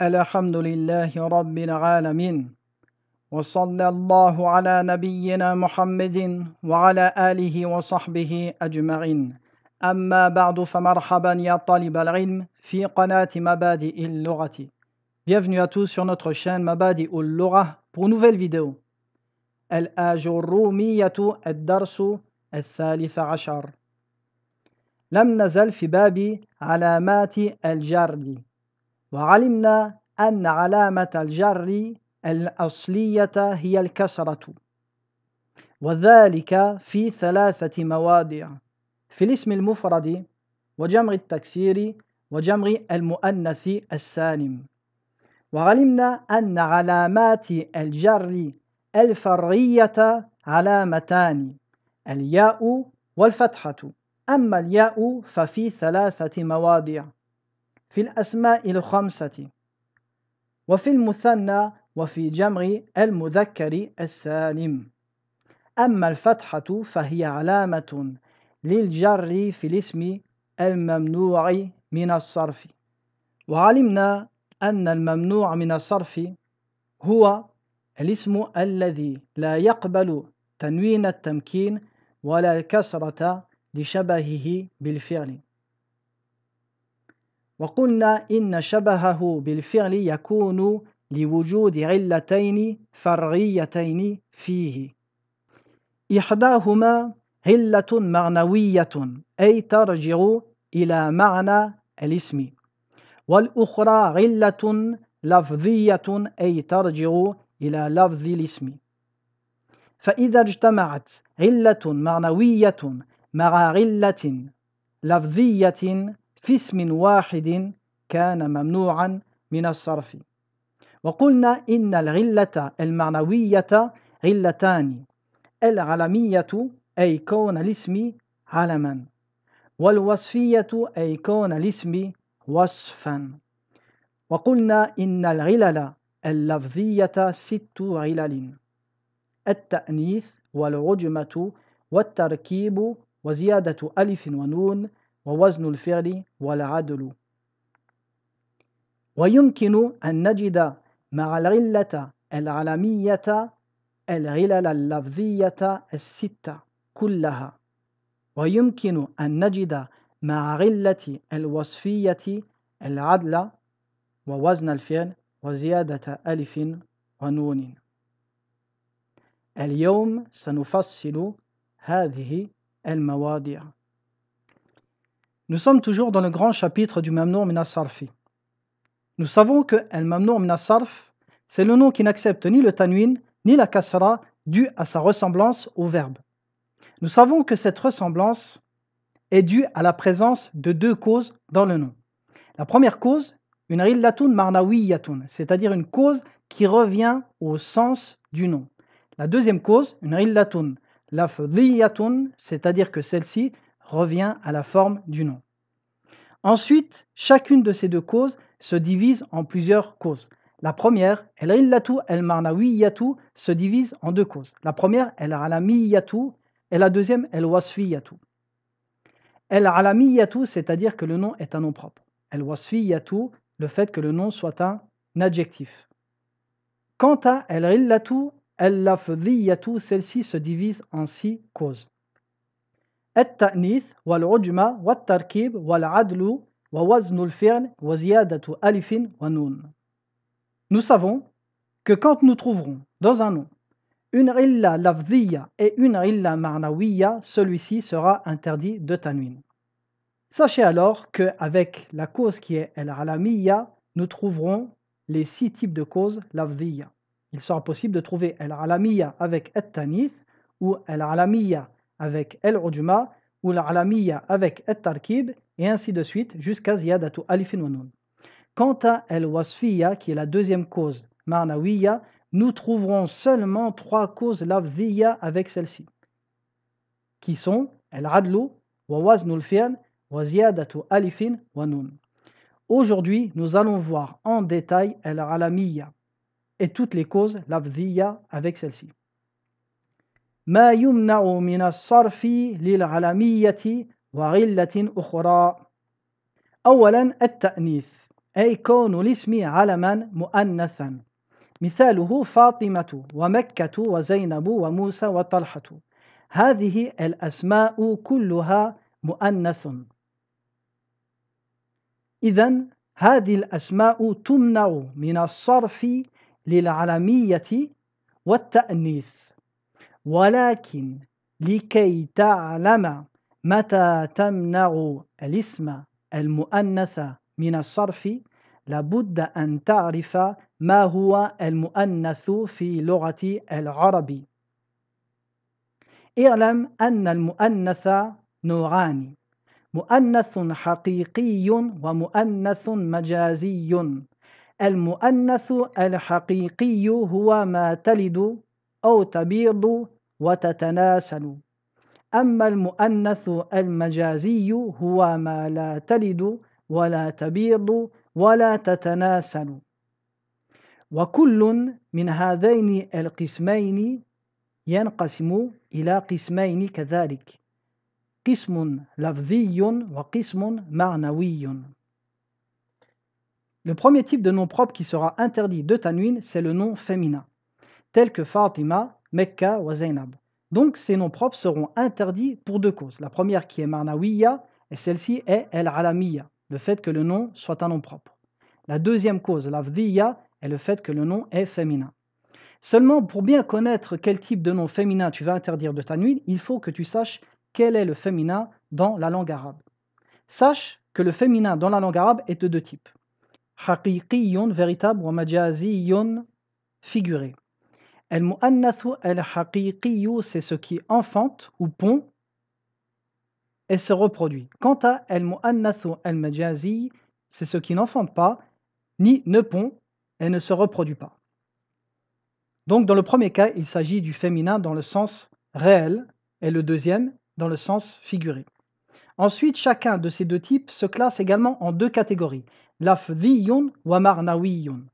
الحمد لله رب العالمين وصلى الله على نبينا محمد وعلى آله وصحبه أجمعين أما بعد فمرحبا يا طالب العلم في قناة مبادئ اللغة Bienvenue à tous sur notre chaîne Mabadi اللغة Lugha pour une nouvelle vidéo. الآجرومية الدرس الثالث عشر لم نزل في باب علامات الجر وعلمنا أن علامة الجر الأصلية هي الكسرة وذلك في ثلاثة مواضع في الاسم المفرد وجمع التكسير وجمع المؤنث السالم وعلمنا أن علامات الجر الفرية علامتان الياء والفتحة أما الياء ففي ثلاثة مواضع في الأسماء الخمسة وفي المثنى وفي جمع المذكر السالم أما الفتحة فهي علامة للجر في الاسم الممنوع من الصرف وعلمنا أن الممنوع من الصرف هو الاسم الذي لا يقبل تنوين التمكين ولا الكسرة لشبهه بالفعل وقلنا إن شبهه بالفعل يكون لوجود علتين فرعيتين فيه إحداهما علة معنوية أي ترجع إلى معنى الاسم والأخرى علة لفظية أي ترجع إلى لفظ الاسم فإذا اجتمعت علة معنوية مع علة لفظية في اسم واحد كان ممنوعا من الصرف وقلنا إن الغلة المعنوية غلتان العلمية أي كون الاسم علما والوصفية أي كون الاسم وصفا وقلنا إن العلل اللفظية ست علل التأنيث والعجمة والتركيب وزيادة ألف ونون ووزن الفعل والعدل ويمكن أن نجد مع العلة العلمية العلل اللفظية الستة كلها ويمكن أن نجد مع علة الوصفية العدل ووزن الفعل وزيادة ألف ونون اليوم سنفصل هذه المواضيع Nous sommes toujours dans le grand chapitre du Mamnour Minasarfi. Nous savons que El Mamnour Minasarf, c'est le nom qui n'accepte ni le tanwin ni la kasra due à sa ressemblance au verbe. Nous savons que cette ressemblance est due à la présence de deux causes dans le nom. La première cause, une Rillatun marnawiyatun, c'est-à-dire une cause qui revient au sens du nom. La deuxième cause, une Rillatun lafdhiyatun, c'est-à-dire que celle-ci revient à la forme du nom. Ensuite, chacune de ces deux causes se divise en plusieurs causes. La première, el illatu el marnawiyatu, se divise en deux causes. La première, el alamiyatu, et la deuxième, el wasfiyatu. El alamiyatu, c'est-à-dire que le nom est un nom propre. El Yatu, le fait que le nom soit un adjectif. Quant à el illatu, el celle-ci se divise en six causes. Nous savons que quand nous trouverons dans un nom une illa lafziya et une illa marnawiya, celui-ci sera interdit de tanwin. Sachez alors que avec la cause qui est el alamiya, nous trouverons les six types de causes lafziya. Il sera possible de trouver el alamiya avec et tanith ou el alamiya avec El ujuma ou l'Alamiya avec El Tarkib et ainsi de suite jusqu'à Ziyadatu Alifin wa Quant à El Wasfiya qui est la deuxième cause, marnawiyya » nous trouverons seulement trois causes lavziya » avec celle-ci qui sont El Adlu wa Waznul waziyadatu Alifin wa Aujourd'hui, nous allons voir en détail El Alamiya et toutes les causes lavziya » avec celle-ci. ما يمنع من الصرف للعلمية وعلة أخرى أولا التأنيث أي كون الاسم علما مؤنثا مثاله فاطمة ومكة وزينب وموسى وطلحة هذه الأسماء كلها مؤنث إذا هذه الأسماء تمنع من الصرف للعلمية والتأنيث ولكن لكي تعلم متى تمنع الاسم المؤنث من الصرف لابد أن تعرف ما هو المؤنث في لغة العرب اعلم أن المؤنث نوعان مؤنث حقيقي ومؤنث مجازي المؤنث الحقيقي هو ما تلد أو تبيض وتتناسل أما المؤنث المجازي هو ما لا تلد ولا تبيض ولا تتناسل وكل من هذين القسمين ينقسم إلى قسمين كذلك قسم لفظي وقسم معنوي Le premier type de nom propre qui sera interdit de Tanwin, c'est le nom féminin, tel que Fatima, Mecca ou Zainab. Donc ces noms propres seront interdits pour deux causes. La première qui est Marnawiya et celle-ci est El Alamiya, le fait que le nom soit un nom propre. La deuxième cause, l'Avdiya, est le fait que le nom est féminin. Seulement, pour bien connaître quel type de nom féminin tu vas interdire de ta nuit, il faut que tu saches quel est le féminin dans la langue arabe. Sache que le féminin dans la langue arabe est de deux types. Haqiqiyun, véritable, ou figuré. Al-mu'annathu al-haqiqiyu, c'est ce qui enfante ou pond et se reproduit. Quant à al-mu'annathu el majazi c'est ce qui n'enfante pas, ni ne pond et ne se reproduit pas. Donc dans le premier cas, il s'agit du féminin dans le sens réel et le deuxième dans le sens figuré. Ensuite, chacun de ces deux types se classe également en deux catégories, lafdhiyun wa marnawiyun.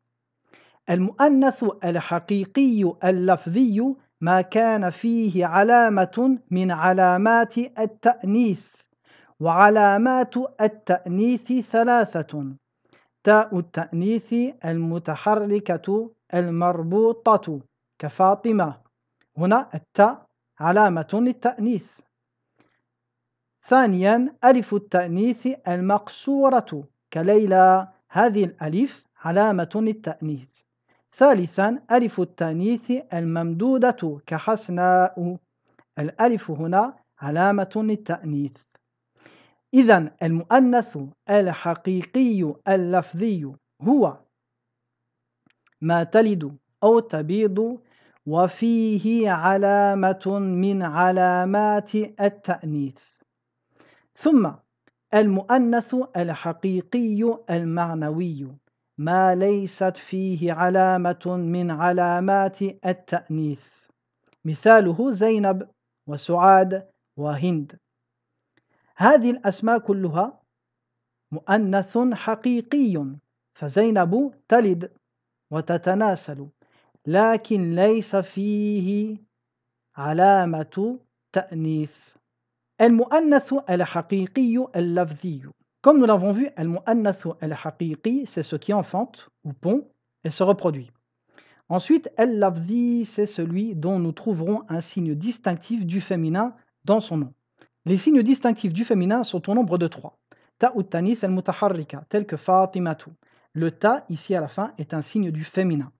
المؤنث الحقيقي اللفظي ما كان فيه علامة من علامات التأنيث وعلامات التأنيث ثلاثة تاء التأنيث المتحركة المربوطة كفاطمة هنا التاء علامة للتأنيث ثانيا ألف التأنيث المقصورة كليلى هذه الألف علامة للتأنيث ثالثا ألف التانيث الممدودة كحسناء الألف هنا علامة للتأنيث إذا المؤنث الحقيقي اللفظي هو ما تلد أو تبيض وفيه علامة من علامات التأنيث ثم المؤنث الحقيقي المعنوي ما ليست فيه علامة من علامات التأنيث مثاله زينب وسعاد وهند هذه الأسماء كلها مؤنث حقيقي فزينب تلد وتتناسل لكن ليس فيه علامة تأنيث المؤنث الحقيقي اللفظي Comme nous l'avons vu, al-mu'annathu al-haqiqi, c'est ce qui enfante ou pond et se reproduit. Ensuite, al-lafzi, c'est celui dont nous trouverons un signe distinctif du féminin dans son nom. Les signes distinctifs du féminin sont au nombre de trois. Ta al-mutaharrika, tel que fatimatu. Le ta, ici à la fin, est un signe du féminin.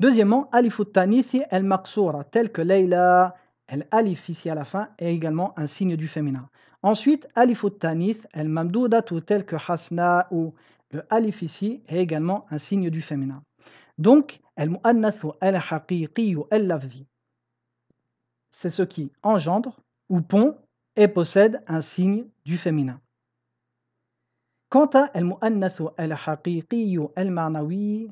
Deuxièmement, alifu tanithi al-maqsura, tel que Layla el alif ici à la fin, est également un signe du féminin. Ensuite, alif tanith, el ou tel que hasna ou le alif ici est également un signe du féminin. Donc, el muannathu el haqiqi el lafzi. C'est ce qui engendre ou pond et possède un signe du féminin. Quant à el muannathu el haqiqi el ma'nawi,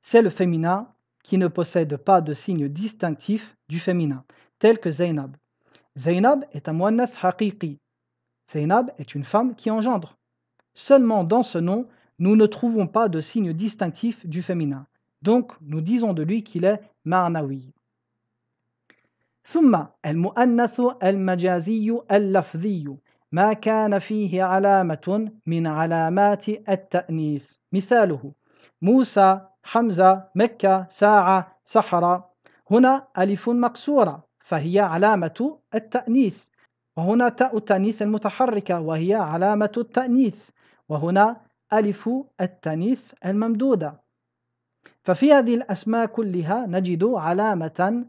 c'est le féminin qui ne possède pas de signe distinctif du féminin, tel que Zainab. Zainab est un muannath haqiqi, Zainab est une femme qui engendre. Seulement dans ce nom, nous ne trouvons pas de signe distinctif du féminin. Donc, nous disons de lui qu'il est Marnawi. ثم المؤنث المجازي اللفظي ما كان فيه علامة من علامات التأنيث مثاله موسى حمزة مكة ساعة سحرة هنا ألف مكسورة فهي علامة التأنيث وهنا تاء التأنيث المتحركة وهي علامة التأنيث وهنا ألف التأنيث الممدودة ففي هذه الأسماء كلها نجد علامة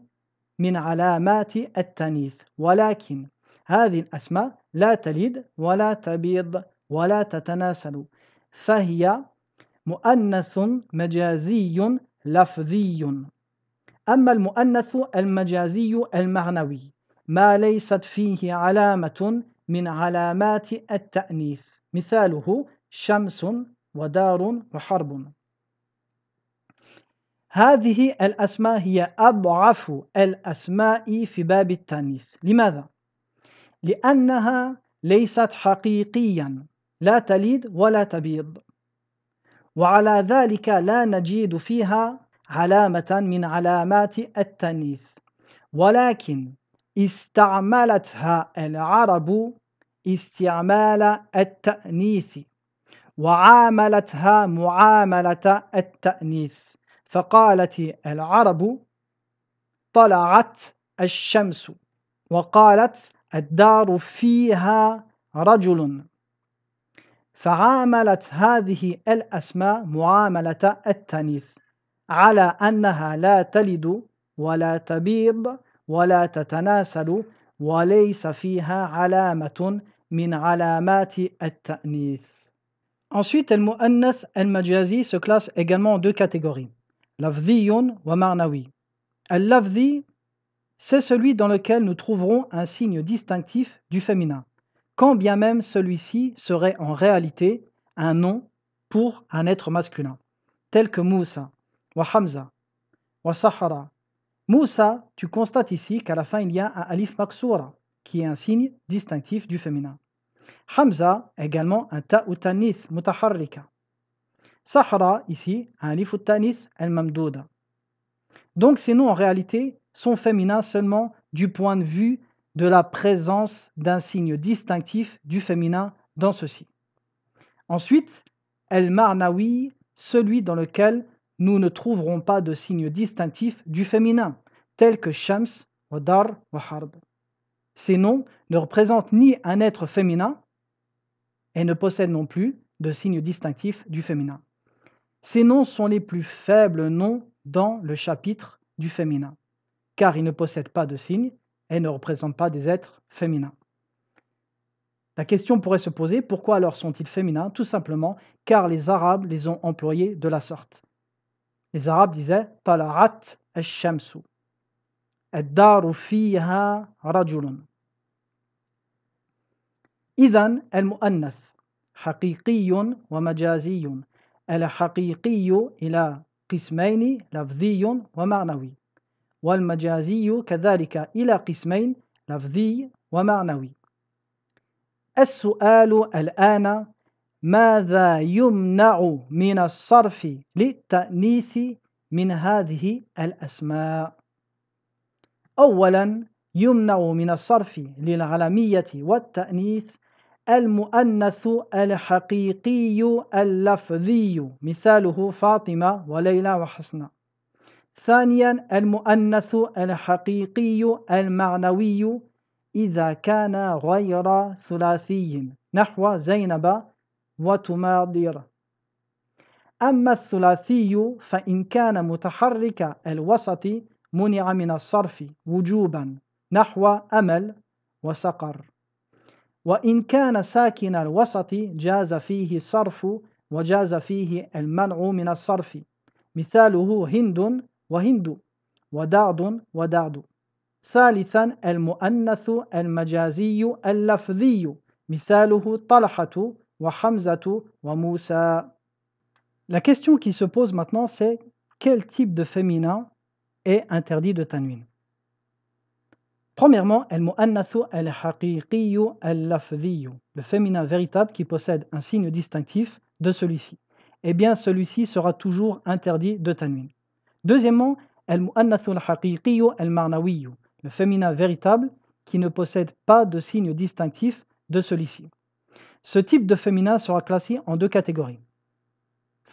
من علامات التأنيث ولكن هذه الأسماء لا تلد ولا تبيض ولا تتناسل فهي مؤنث مجازي لفظي أما المؤنث المجازي المعنوي ما ليست فيه علامة من علامات التأنيث مثاله شمس ودار وحرب هذه الأسماء هي أضعف الأسماء في باب التأنيث لماذا؟ لأنها ليست حقيقيا لا تليد ولا تبيض وعلى ذلك لا نجد فيها علامة من علامات التأنيث ولكن استعملتها العرب استعمال التأنيث وعاملتها معاملة التأنيث فقالت العرب طلعت الشمس وقالت الدار فيها رجل فعاملت هذه الأسماء معاملة التأنيث على أنها لا تلد ولا تبيض ولا تتناسلوا وليس فيها علامة من علامات Ensuite, المجازي se classe également en deux catégories, «marnawi». اللفظي, c'est celui dans lequel nous trouverons un signe distinctif du féminin, quand bien même celui-ci serait en réalité un nom pour un être masculin, tel que Moussa, wa Hamza, wa Sahara, Moussa, tu constates ici qu'à la fin il y a un alif maksoura, qui est un signe distinctif du féminin. Hamza, également un ta ou tanith mutaharrika. Sahra, ici, un alif ou tanith al mamdouda. Donc ces noms en réalité sont féminins seulement du point de vue de la présence d'un signe distinctif du féminin dans ceci. Ensuite, El Marnawi, celui dans lequel nous ne trouverons pas de signes distinctifs du féminin, tels que Shams, Wadar ou Ces noms ne représentent ni un être féminin et ne possèdent non plus de signes distinctifs du féminin. Ces noms sont les plus faibles noms dans le chapitre du féminin, car ils ne possèdent pas de signes et ne représentent pas des êtres féminins. La question pourrait se poser, pourquoi alors sont-ils féminins Tout simplement car les Arabes les ont employés de la sorte. Les Arabes disaient Talarat al-Shamsu. الدار فيها رجل إذا المؤنث حقيقي ومجازي الحقيقي إلى قسمين لفظي ومعنوي والمجازي كذلك إلى قسمين لفظي ومعنوي السؤال الآن ماذا يمنع من الصرف للتأنيث من هذه الأسماء أولا يمنع من الصرف للعلمية والتأنيث المؤنث الحقيقي اللفظي مثاله فاطمة وليلى وحسنة ثانيا المؤنث الحقيقي المعنوي إذا كان غير ثلاثي نحو زينب وتماضر أما الثلاثي فإن كان متحرك الوسط منع من الصرف وجوبا نحو أمل وسقر وإن كان ساكن الوسط جاز فيه الصرف وجاز فيه المنع من الصرف مثاله هند وهند ودعد ودعد ثالثا المؤنث المجازي اللفظي مثاله طلحة La question qui se pose maintenant, c'est quel type de féminin est interdit de tanwin Premièrement, le féminin véritable qui possède un signe distinctif de celui-ci. Eh bien, celui-ci sera toujours interdit de tanwin. Deuxièmement, le féminin véritable qui ne possède pas de signe distinctif de celui-ci. Ce type de féminin sera classé en deux catégories.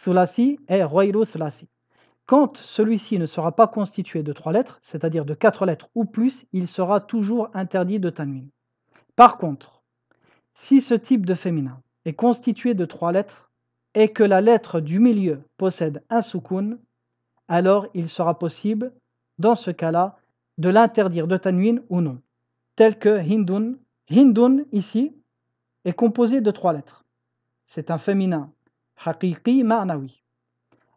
Thulasi et Roiru Quand celui-ci ne sera pas constitué de trois lettres, c'est-à-dire de quatre lettres ou plus, il sera toujours interdit de tanwin. Par contre, si ce type de féminin est constitué de trois lettres et que la lettre du milieu possède un soukoun, alors il sera possible, dans ce cas-là, de l'interdire de tanwin ou non. Tel que Hindun. Hindun, ici, est composé de trois lettres. C'est un féminin, haqiqi ma'nawi.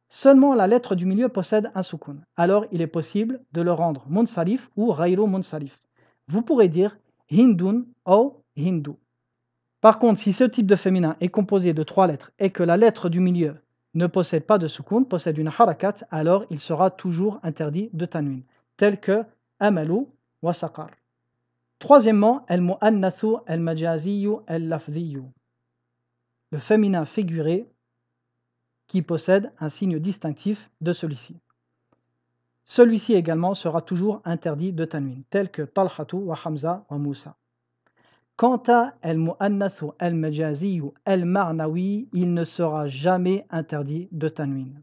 Seulement la lettre du milieu possède un sukun. Alors il est possible de le rendre munsalif ou ghayru munsalif. Vous pourrez dire hindun ou hindu. Par contre, si ce type de féminin est composé de trois lettres et que la lettre du milieu ne possède pas de sukun, possède une harakat, alors il sera toujours interdit de tanwin, tel que amalu wa saqar. Troisièmement, el el le féminin figuré qui possède un signe distinctif de celui-ci. Celui-ci également sera toujours interdit de tanwin, tel que talhatu wa hamza wa moussa. Quant à el mu'annathu el majaziyu el marnawi, il ne sera jamais interdit de tanwin.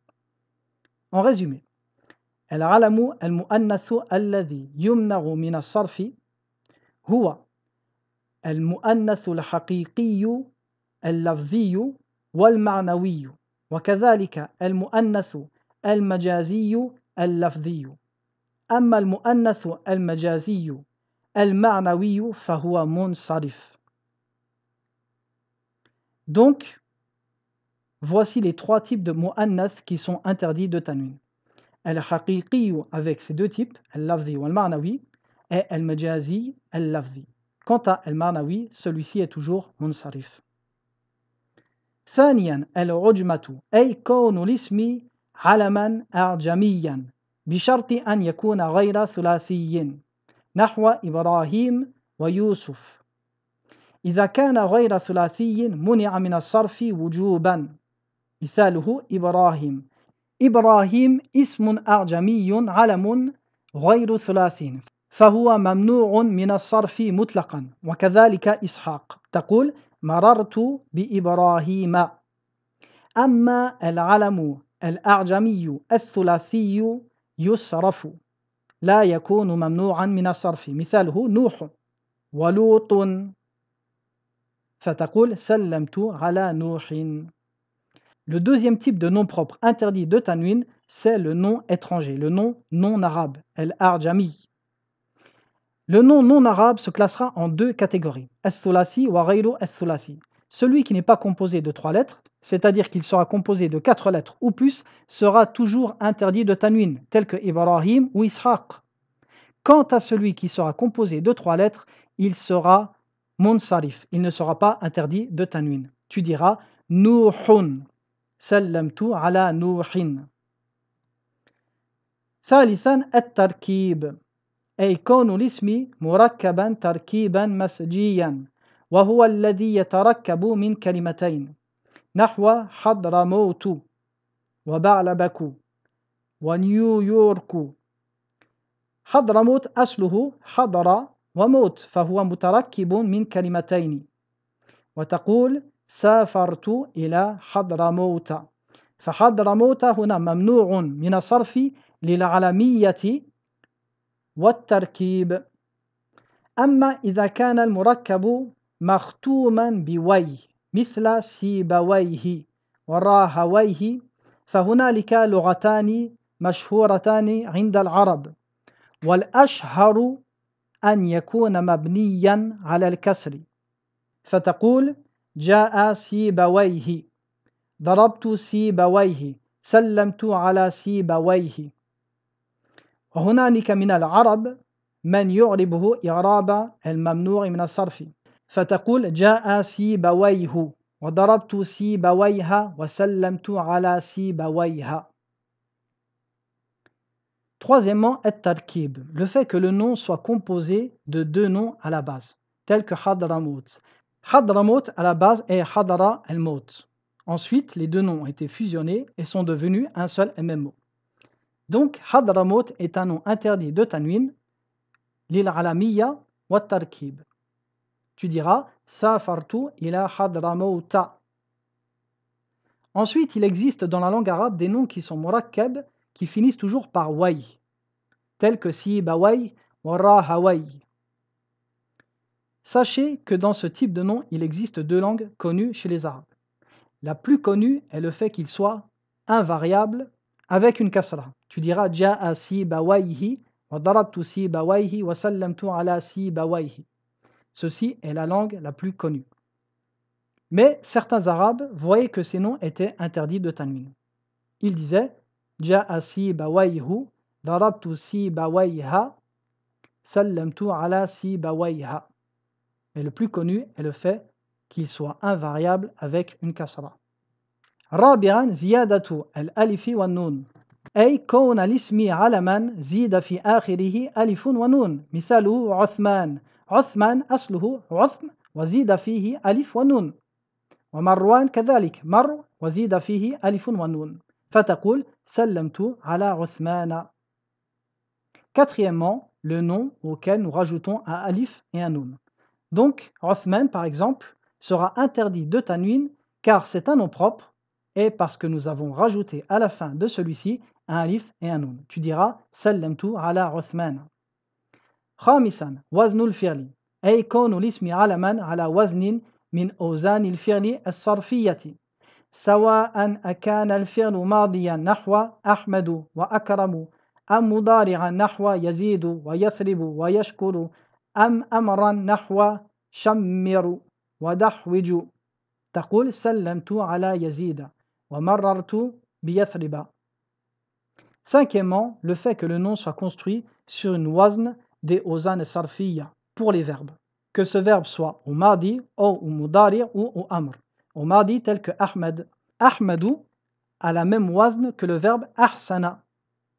En résumé, el alamu el mu'annathu alladhi min هو المؤنث الحقيقي اللفظي والمعنوي وكذلك المؤنث المجازي اللفظي أما المؤنث المجازي المعنوي فهو منصرف Donc, voici les trois types de mu'annath qui sont interdits de tanwin. Al-haqiqiyu avec ces deux types, al-lafzi ou al-ma'nawi, est al-majazi al-lafzi. Quant à al-marnawi, celui-ci est toujours munsarif. ثانيا العجمة أي كون الاسم علما أعجميا بشرط أن يكون غير ثلاثي نحو إبراهيم ويوسف إذا كان غير ثلاثي منع من الصرف وجوبا مثاله إبراهيم إبراهيم اسم أعجمي علم غير ثلاثي فهو ممنوع من الصرف مطلقا وكذلك إسحاق تقول مررت بإبراهيم أما العلم الأعجمي الثلاثي يصرف لا يكون ممنوعا من الصرف مثاله نوح ولوط فتقول سلمت على نوح Le deuxième type de nom propre interdit de tanwin, c'est le nom étranger, le nom non arabe, el-arjami. Le nom non arabe se classera en deux catégories, As-Sulasi wa as Celui qui n'est pas composé de trois lettres, c'est-à-dire qu'il sera composé de quatre lettres ou plus, sera toujours interdit de tanwin, tel que Ibrahim ou Ishaq. Quant à celui qui sera composé de trois lettres, il sera munsarif, il ne sera pas interdit de tanwin. Tu diras Nuhun, sallamtu ala Nuhin. Thalithan at-tarkib. أي كون الاسم مركبا تركيبا مسجيا وهو الذي يتركب من كلمتين نحو حضرموت وبعلبك ونيويورك حضرموت أصله حضر وموت فهو متركب من كلمتين وتقول سافرت إلى حضرموت فحضرموت هنا ممنوع من الصرف للعلمية والتركيب أما إذا كان المركب مختوما بوي مثل سيبويه وراهويه فهنالك لغتان مشهورتان عند العرب والأشهر أن يكون مبنيا على الكسر فتقول جاء سيبويه ضربت سيبويه سلمت على سيبويه هنالك من العرب le fait que le nom soit composé de deux noms à la base, tels que Hadramout. Hadramout à la base est Hadra el mout Ensuite, les deux noms ont été fusionnés et sont devenus un seul et même mot. Donc, Hadramaut est un nom interdit de Tanwin, l'il Alamiya wa Tarkib. Tu diras Safartu ila Hadramouta. Ensuite, il existe dans la langue arabe des noms qui sont murakkab, qui finissent toujours par waï. tels que Bawai wa Rahaway. Sachez que dans ce type de nom, il existe deux langues connues chez les Arabes. La plus connue est le fait qu'il soit invariable avec une kasra. Tu diras si bawaihi, wa darabtu bawaihi, wa sallamtu ala si bawaihi. Ceci est la langue la plus connue. Mais certains Arabes voyaient que ces noms étaient interdits de tanwin. Ils disaient Ja'a bawaihu darabtu si bawaiha sallamtu ala si bawaiha. Mais le plus connu est le fait qu'il soit invariable avec une kasra. رابعا زيادة الألف والنون أي كون الاسم علما زيد في آخره ألف ونون مثاله عثمان عثمان أصله عثم وزيد فيه ألف ونون ومروان كذلك مر وزيد فيه ألف ونون فتقول سلمت على عثمان Quatrièmement, le nom auquel nous rajoutons un alif et un noun. Donc, Othman, par exemple, sera interdit de tanwin car c'est un nom propre et parce que nous avons rajouté à la fin de celui-ci ألف أنون un سلمت على عثمان خامسا وزن الفعل أي كون الاسم علما على وزن من أوزان الفعل الصرفية سواء أكان الفعل ماضيا نحو أحمد وأكرم أم مضارعا نحو يزيد ويثرب ويشكر أم أمرا نحو شمر ودحوج تقول سلمت على يزيد ومررت بيثرب Cinquièmement, le fait que le nom soit construit sur une wazn des ozan sarfiya pour les verbes. Que ce verbe soit au mardi, ou au mudari ou au amr. Au mardi tel que Ahmed. Ahmadou a la même wazn que le verbe ahsana.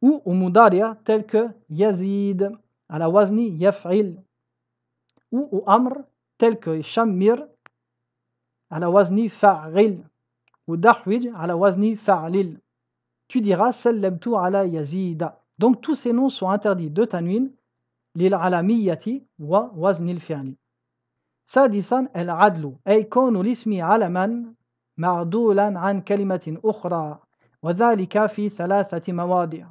Ou au mudari tel que yazid à la wazni yaf'il. Ou au amr tel que Shamir » à la wazni fa'il. Ou dahwij à la wazni fa'lil. tu diras sallamtu ala yazid. Donc tous ces noms sont interdits de tanwin للعلمية ووزن الفعل. سادسا العدل أي كون الاسم علما معدولا عن كلمة أخرى وذلك في ثلاثة مواضع.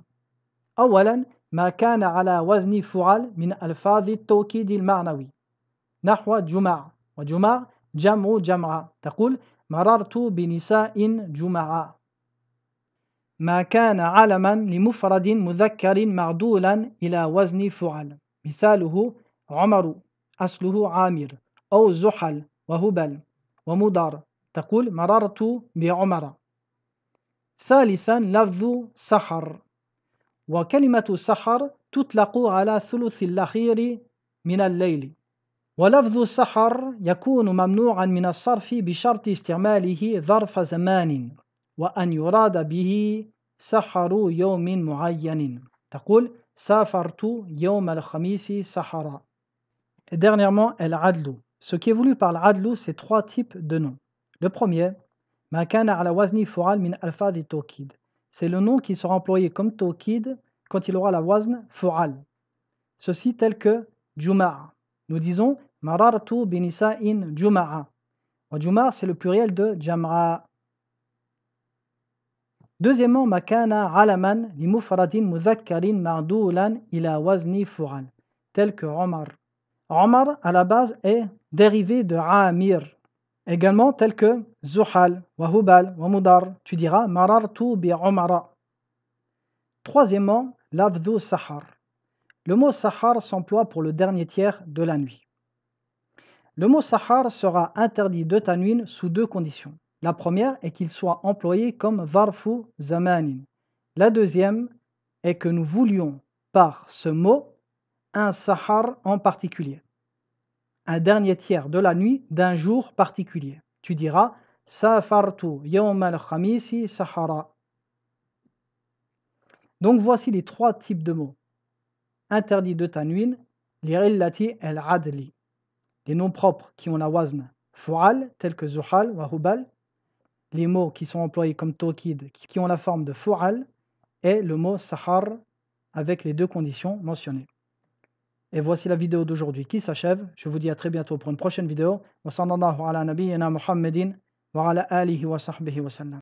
أولا ما كان على وزن فعل من ألفاظ التوكيد المعنوي نحو جمع وجمع جمع جمع تقول مررت بنساء جمعا ما كان علما لمفرد مذكر معدولا إلى وزن فعل مثاله عمر أصله عامر أو زحل وهبل ومضر تقول مررت بعمر ثالثا لفظ سحر وكلمة سحر تطلق على ثلث الأخير من الليل ولفظ سحر يكون ممنوعا من الصرف بشرط استعماله ظرف زمان وأن يراد به سحروا يوم Et dernièrement, el-adlu » Ce qui est voulu par l'adlu, c'est trois types de noms. Le premier, ما على C'est le nom qui sera employé comme tokid quand il aura la wazn fural. Ceci tel que juma'a. Nous disons marartu in juma'a. Juma'a, c'est le pluriel de jamra » Deuxièmement, makana alaman li mufradin muzakkarin ma'dulan ila wazni fural » tel que Omar. Omar, à la base, est dérivé de Amir. Également, tel que Zuhal, Wahubal, Wamudar, tu diras Marartu bi Omara. Troisièmement, Lavdu sahar. Le mot sahar s'emploie pour le dernier tiers de la nuit. Le mot sahar sera interdit de tanwin sous deux conditions. La première est qu'il soit employé comme varfu zamanin. La deuxième est que nous voulions par ce mot un sahar en particulier, un dernier tiers de la nuit d'un jour particulier. Tu diras Safartu yawm al-khamisi sahara. Donc voici les trois types de mots. Interdit de tanwin, l'irillati el adli. Les noms propres qui ont la wazn, fu'al, tels que zuhal, wahubal, les mots qui sont employés comme tokid qui ont la forme de fu'al, et le mot sahar avec les deux conditions mentionnées. Et voici la vidéo d'aujourd'hui qui s'achève. Je vous dis à très bientôt pour une prochaine vidéo. Wa sallallahu ala wa ala alihi wa wa sallam.